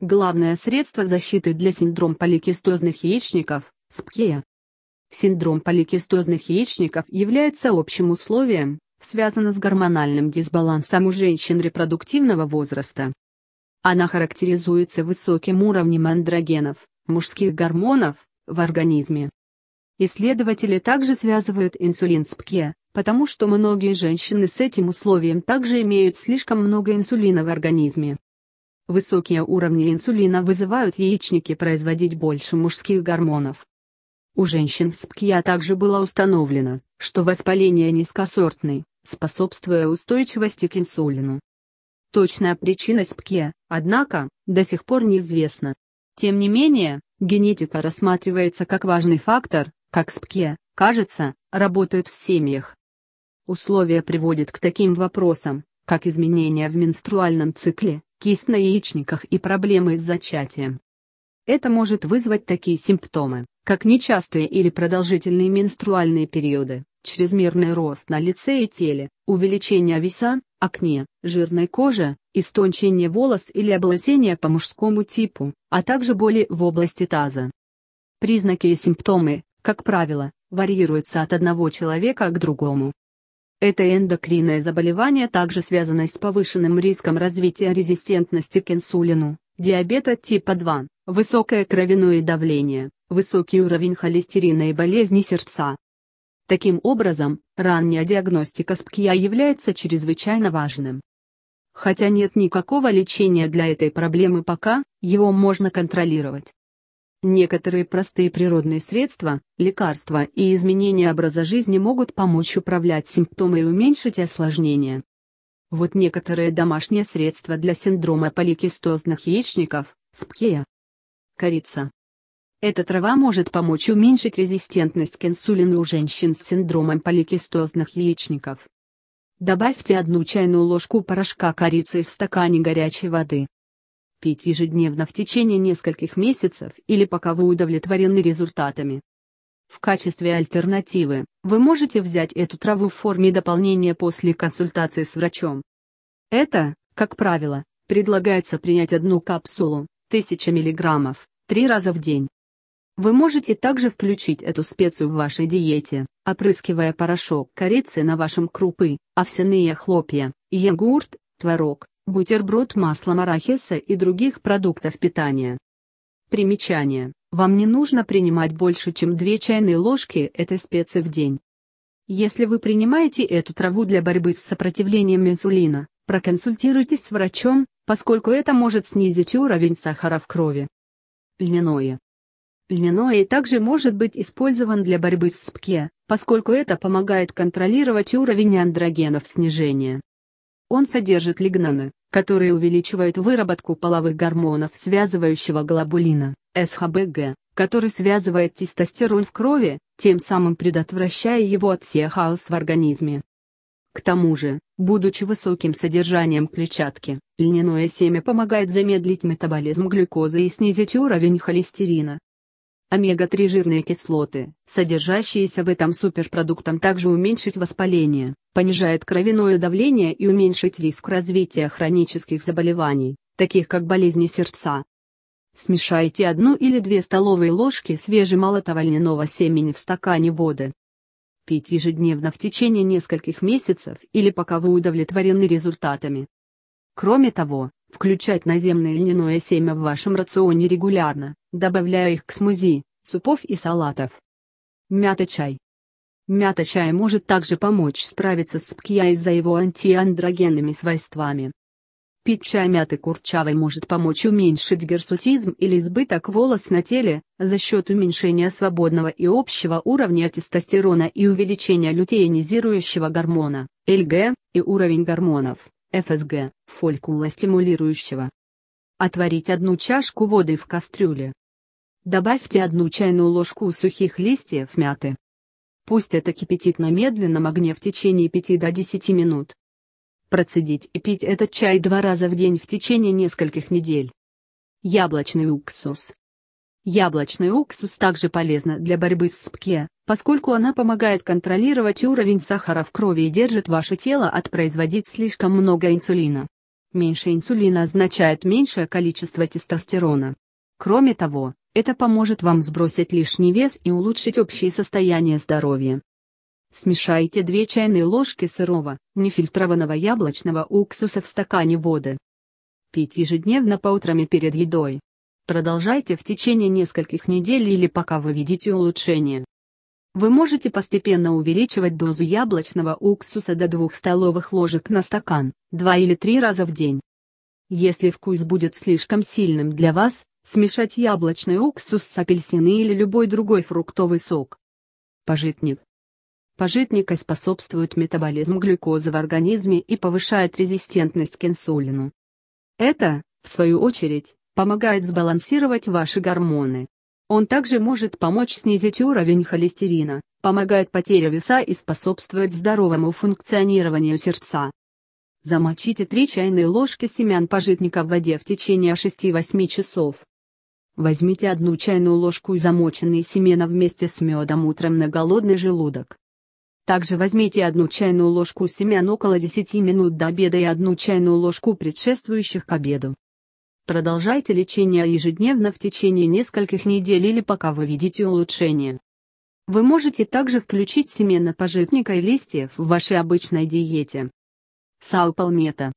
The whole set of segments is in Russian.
Главное средство защиты для синдром поликистозных яичников – СПКЕ. Синдром поликистозных яичников является общим условием, связано с гормональным дисбалансом у женщин репродуктивного возраста. Она характеризуется высоким уровнем андрогенов, мужских гормонов, в организме. Исследователи также связывают инсулин с ПКЕ, потому что многие женщины с этим условием также имеют слишком много инсулина в организме. Высокие уровни инсулина вызывают яичники производить больше мужских гормонов. У женщин с ПКЯ также было установлено, что воспаление низкосортный, способствуя устойчивости к инсулину. Точная причина СПКЕ, однако, до сих пор неизвестна. Тем не менее, генетика рассматривается как важный фактор, как СПКЕ, кажется, работают в семьях. Условия приводят к таким вопросам, как изменения в менструальном цикле, кисть на яичниках и проблемы с зачатием. Это может вызвать такие симптомы, как нечастые или продолжительные менструальные периоды, чрезмерный рост на лице и теле, увеличение веса, акне, жирной кожи, истончение волос или облысение по мужскому типу, а также боли в области таза. Признаки и симптомы, как правило, варьируются от одного человека к другому. Это эндокринное заболевание также связано с повышенным риском развития резистентности к инсулину, диабета типа 2, высокое кровяное давление, высокий уровень холестерина и болезни сердца. Таким образом, ранняя диагностика СПКЯ а является чрезвычайно важным. Хотя нет никакого лечения для этой проблемы пока, его можно контролировать. Некоторые простые природные средства, лекарства и изменения образа жизни могут помочь управлять симптомами и уменьшить осложнения. Вот некоторые домашние средства для синдрома поликистозных яичников, СПКЕЯ. Корица. Эта трава может помочь уменьшить резистентность к инсулину у женщин с синдромом поликистозных яичников. Добавьте одну чайную ложку порошка корицы в стакане горячей воды пить ежедневно в течение нескольких месяцев или пока вы удовлетворены результатами. В качестве альтернативы, вы можете взять эту траву в форме дополнения после консультации с врачом. Это, как правило, предлагается принять одну капсулу, 1000 мг, три раза в день. Вы можете также включить эту специю в вашей диете, опрыскивая порошок корицы на вашем крупы, овсяные хлопья, йогурт, творог, бутерброд маслом арахиса и других продуктов питания. Примечание. Вам не нужно принимать больше, чем 2 чайные ложки этой специи в день. Если вы принимаете эту траву для борьбы с сопротивлением инсулина, проконсультируйтесь с врачом, поскольку это может снизить уровень сахара в крови. Льняное. Льняное также может быть использован для борьбы с СПКЕ, поскольку это помогает контролировать уровень андрогенов снижения. Он содержит лигнаны, которые увеличивают выработку половых гормонов связывающего глобулина, СХБГ, который связывает тестостерон в крови, тем самым предотвращая его от отсехаус в организме. К тому же, будучи высоким содержанием клетчатки, льняное семя помогает замедлить метаболизм глюкозы и снизить уровень холестерина, Омега-3 жирные кислоты, содержащиеся в этом суперпродуктом также уменьшить воспаление, понижает кровяное давление и уменьшить риск развития хронических заболеваний, таких как болезни сердца. Смешайте одну или две столовые ложки свежемолотого льняного семени в стакане воды. Пить ежедневно в течение нескольких месяцев или пока вы удовлетворены результатами. Кроме того, Включать наземное льняное семя в вашем рационе регулярно, добавляя их к смузи, супов и салатов. Мята-чай. Мята-чай может также помочь справиться с пкия из-за его антиандрогенными свойствами. Пить чай мяты курчавой может помочь уменьшить герсутизм или избыток волос на теле, за счет уменьшения свободного и общего уровня тестостерона и увеличения лютеинизирующего гормона, ЛГ, и уровень гормонов, ФСГ, фолькула стимулирующего. Отварить одну чашку воды в кастрюле. Добавьте одну чайную ложку сухих листьев мяты. Пусть это кипятит на медленном огне в течение 5 до 10 минут. Процедить и пить этот чай два раза в день в течение нескольких недель. Яблочный уксус. Яблочный уксус также полезна для борьбы с СПКЕ, поскольку она помогает контролировать уровень сахара в крови и держит ваше тело от производить слишком много инсулина. Меньше инсулина означает меньшее количество тестостерона. Кроме того, это поможет вам сбросить лишний вес и улучшить общее состояние здоровья. Смешайте 2 чайные ложки сырого, нефильтрованного яблочного уксуса в стакане воды. Пить ежедневно по утрам и перед едой. Продолжайте в течение нескольких недель или пока вы видите улучшение. Вы можете постепенно увеличивать дозу яблочного уксуса до 2 столовых ложек на стакан, 2 или 3 раза в день. Если вкус будет слишком сильным для вас, смешать яблочный уксус с апельсины или любой другой фруктовый сок. Пожитник. Пожитника способствует метаболизм глюкозы в организме и повышает резистентность к инсулину. Это, в свою очередь, помогает сбалансировать ваши гормоны. Он также может помочь снизить уровень холестерина, помогает потере веса и способствует здоровому функционированию сердца. Замочите 3 чайные ложки семян пажитника в воде в течение 6-8 часов. Возьмите одну чайную ложку замоченные семена вместе с медом утром на голодный желудок. Также возьмите одну чайную ложку семян около 10 минут до обеда и одну чайную ложку предшествующих к обеду. Продолжайте лечение ежедневно в течение нескольких недель или пока вы видите улучшение. Вы можете также включить семена пожитника и листьев в вашей обычной диете. Салпалмета.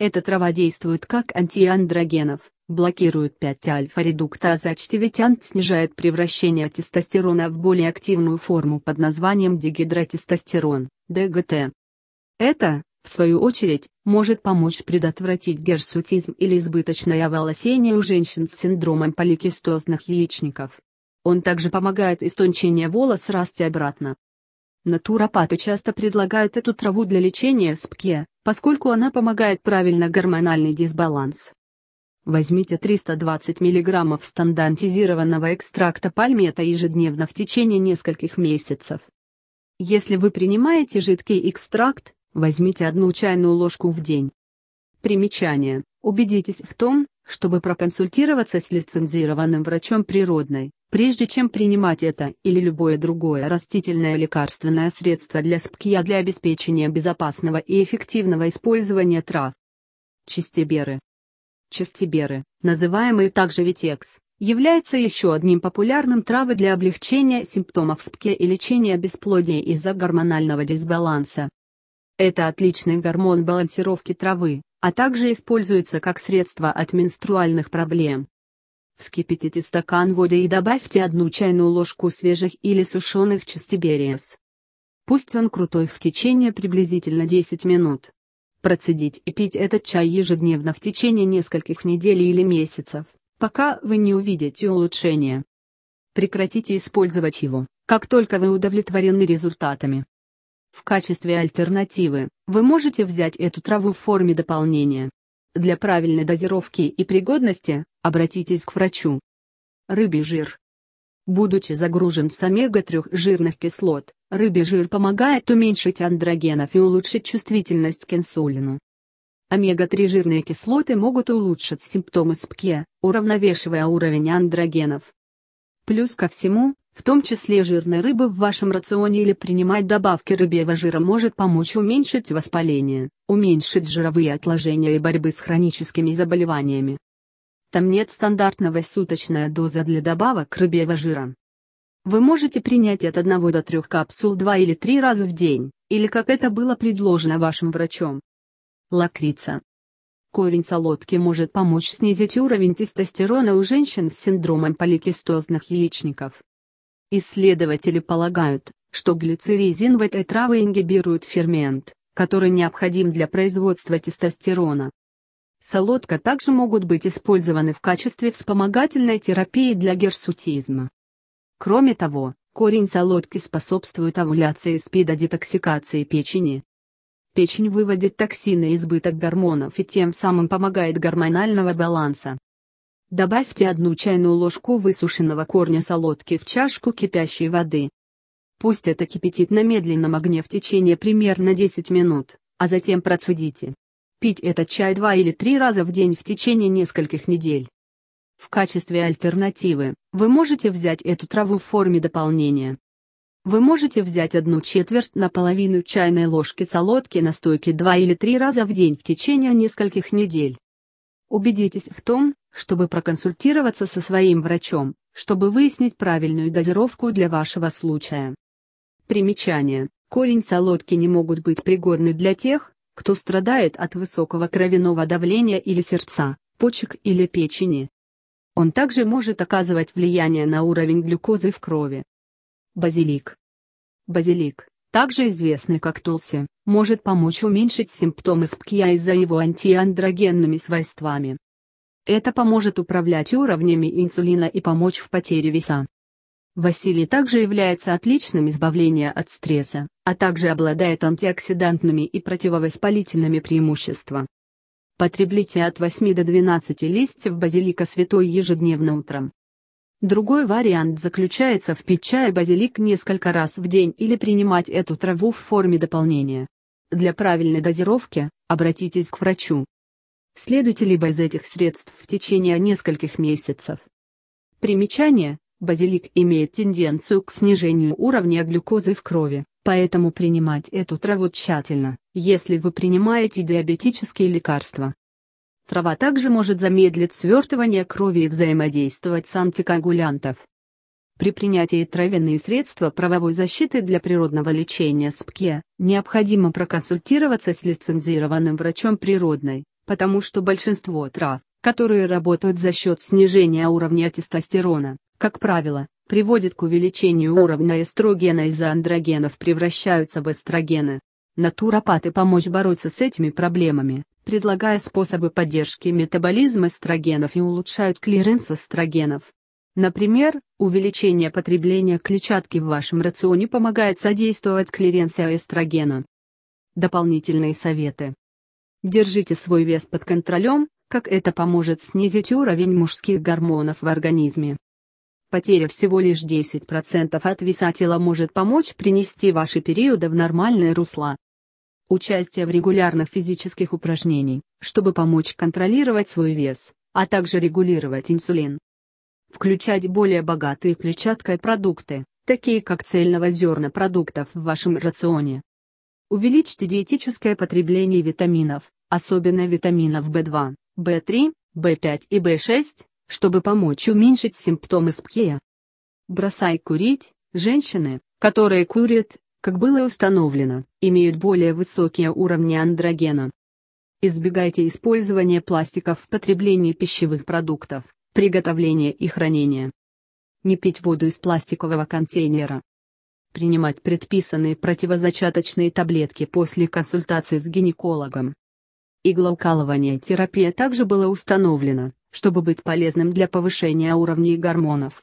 Эта трава действует как антиандрогенов, блокирует 5 альфа-редуктаза а очтевитянт, снижает превращение тестостерона в более активную форму под названием дегидротестостерон, ДГТ. Это, в свою очередь, может помочь предотвратить герсутизм или избыточное оволосение у женщин с синдромом поликистозных яичников. Он также помогает истончение волос расти обратно. Натуропаты часто предлагают эту траву для лечения в СПКе, поскольку она помогает правильно гормональный дисбаланс. Возьмите 320 мг стандартизированного экстракта пальмета ежедневно в течение нескольких месяцев. Если вы принимаете жидкий экстракт, Возьмите одну чайную ложку в день. Примечание. Убедитесь в том, чтобы проконсультироваться с лицензированным врачом природной, прежде чем принимать это или любое другое растительное лекарственное средство для спкя а для обеспечения безопасного и эффективного использования трав. Чистиберы. Чистиберы, называемые также витекс, является еще одним популярным травой для облегчения симптомов спкя и лечения бесплодия из-за гормонального дисбаланса. Это отличный гормон балансировки травы, а также используется как средство от менструальных проблем. Вскипятите стакан воды и добавьте одну чайную ложку свежих или сушеных частибериес. Пусть он крутой в течение приблизительно 10 минут. Процедить и пить этот чай ежедневно в течение нескольких недель или месяцев, пока вы не увидите улучшения. Прекратите использовать его, как только вы удовлетворены результатами. В качестве альтернативы, вы можете взять эту траву в форме дополнения. Для правильной дозировки и пригодности, обратитесь к врачу. Рыбий жир. Будучи загружен с омега-3 жирных кислот, рыбий жир помогает уменьшить андрогенов и улучшить чувствительность к инсулину. Омега-3 жирные кислоты могут улучшить симптомы СПКЕ, уравновешивая уровень андрогенов. Плюс ко всему, в том числе жирной рыбы в вашем рационе или принимать добавки рыбьего жира может помочь уменьшить воспаление, уменьшить жировые отложения и борьбы с хроническими заболеваниями. Там нет стандартного суточная доза для добавок рыбьего жира. Вы можете принять от 1 до 3 капсул 2 или 3 раза в день, или как это было предложено вашим врачом. Лакрица. Корень солодки может помочь снизить уровень тестостерона у женщин с синдромом поликистозных яичников. Исследователи полагают, что глицеризин в этой траве ингибирует фермент, который необходим для производства тестостерона. Солодка также могут быть использованы в качестве вспомогательной терапии для герсутизма. Кроме того, корень солодки способствует овуляции спидодетоксикации печени. Печень выводит токсины и избыток гормонов и тем самым помогает гормонального баланса. Добавьте одну чайную ложку высушенного корня солодки в чашку кипящей воды. Пусть это кипятит на медленном огне в течение примерно 10 минут, а затем процедите. Пить этот чай 2 или 3 раза в день в течение нескольких недель. В качестве альтернативы, вы можете взять эту траву в форме дополнения. Вы можете взять одну четверть на половину чайной ложки солодки настойки 2 или 3 раза в день в течение нескольких недель. Убедитесь в том, чтобы проконсультироваться со своим врачом, чтобы выяснить правильную дозировку для вашего случая. Примечание. Корень солодки не могут быть пригодны для тех, кто страдает от высокого кровяного давления или сердца, почек или печени. Он также может оказывать влияние на уровень глюкозы в крови. Базилик. Базилик, также известный как Тулси, может помочь уменьшить симптомы спкия из-за его антиандрогенными свойствами. Это поможет управлять уровнями инсулина и помочь в потере веса. Василий также является отличным избавление от стресса, а также обладает антиоксидантными и противовоспалительными преимуществами. Потребляйте от 8 до 12 листьев базилика святой ежедневно утром. Другой вариант заключается в пить чай базилик несколько раз в день или принимать эту траву в форме дополнения. Для правильной дозировки обратитесь к врачу следуйте либо из этих средств в течение нескольких месяцев. Примечание. Базилик имеет тенденцию к снижению уровня глюкозы в крови, поэтому принимать эту траву тщательно, если вы принимаете диабетические лекарства. Трава также может замедлить свертывание крови и взаимодействовать с антикоагулянтов. При принятии травяные средства правовой защиты для природного лечения СПКЕ необходимо проконсультироваться с лицензированным врачом природной потому что большинство трав, которые работают за счет снижения уровня тестостерона, как правило, приводит к увеличению уровня эстрогена из-за андрогенов превращаются в эстрогены. Натуропаты помочь бороться с этими проблемами, предлагая способы поддержки метаболизма эстрогенов и улучшают клиренс эстрогенов. Например, увеличение потребления клетчатки в вашем рационе помогает содействовать клиренсу эстрогена. Дополнительные советы. Держите свой вес под контролем, как это поможет снизить уровень мужских гормонов в организме. Потеря всего лишь 10% от веса тела может помочь принести ваши периоды в нормальное русло. Участие в регулярных физических упражнениях, чтобы помочь контролировать свой вес, а также регулировать инсулин. Включать более богатые клетчаткой продукты, такие как цельного зерна продуктов в вашем рационе. Увеличьте диетическое потребление витаминов, особенно витаминов В2, В3, В5 и В6, чтобы помочь уменьшить симптомы СПКЕ. Бросай курить, женщины, которые курят, как было установлено, имеют более высокие уровни андрогена. Избегайте использования пластиков в потреблении пищевых продуктов, приготовлении и хранении. Не пить воду из пластикового контейнера принимать предписанные противозачаточные таблетки после консультации с гинекологом. Иглоукалывание терапия также было установлено, чтобы быть полезным для повышения уровней гормонов.